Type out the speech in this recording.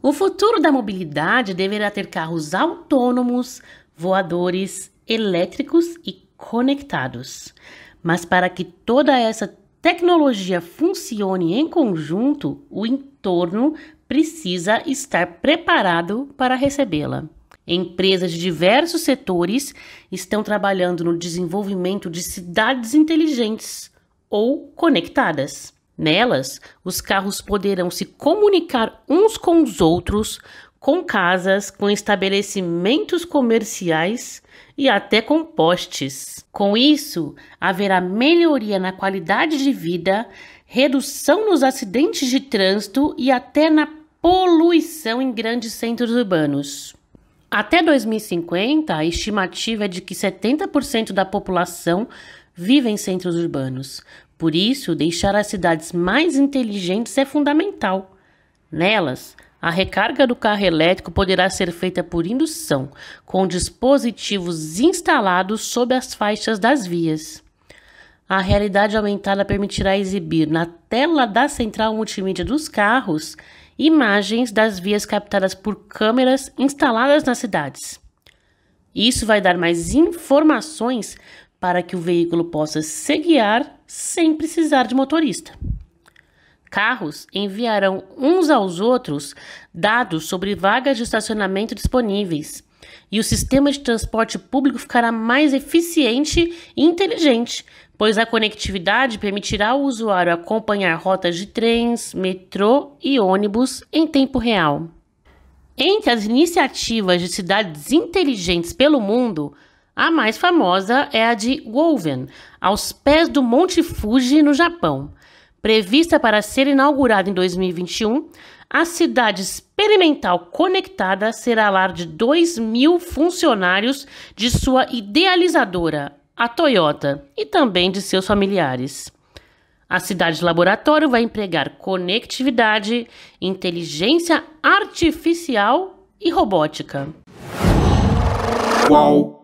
O futuro da mobilidade deverá ter carros autônomos, voadores, elétricos e conectados. Mas para que toda essa tecnologia funcione em conjunto, o entorno precisa estar preparado para recebê-la. Empresas de diversos setores estão trabalhando no desenvolvimento de cidades inteligentes ou conectadas. Nelas, os carros poderão se comunicar uns com os outros, com casas, com estabelecimentos comerciais e até com postes. Com isso, haverá melhoria na qualidade de vida, redução nos acidentes de trânsito e até na poluição em grandes centros urbanos. Até 2050, a estimativa é de que 70% da população vivem em centros urbanos. Por isso, deixar as cidades mais inteligentes é fundamental. Nelas, a recarga do carro elétrico poderá ser feita por indução, com dispositivos instalados sob as faixas das vias. A realidade aumentada permitirá exibir na tela da central multimídia dos carros imagens das vias captadas por câmeras instaladas nas cidades. Isso vai dar mais informações para que o veículo possa se guiar sem precisar de motorista. Carros enviarão uns aos outros dados sobre vagas de estacionamento disponíveis e o sistema de transporte público ficará mais eficiente e inteligente, pois a conectividade permitirá ao usuário acompanhar rotas de trens, metrô e ônibus em tempo real. Entre as iniciativas de cidades inteligentes pelo mundo, a mais famosa é a de Woven, aos pés do Monte Fuji, no Japão. Prevista para ser inaugurada em 2021, a cidade experimental conectada será lar de 2 mil funcionários de sua idealizadora, a Toyota, e também de seus familiares. A cidade laboratório vai empregar conectividade, inteligência artificial e robótica. Qual?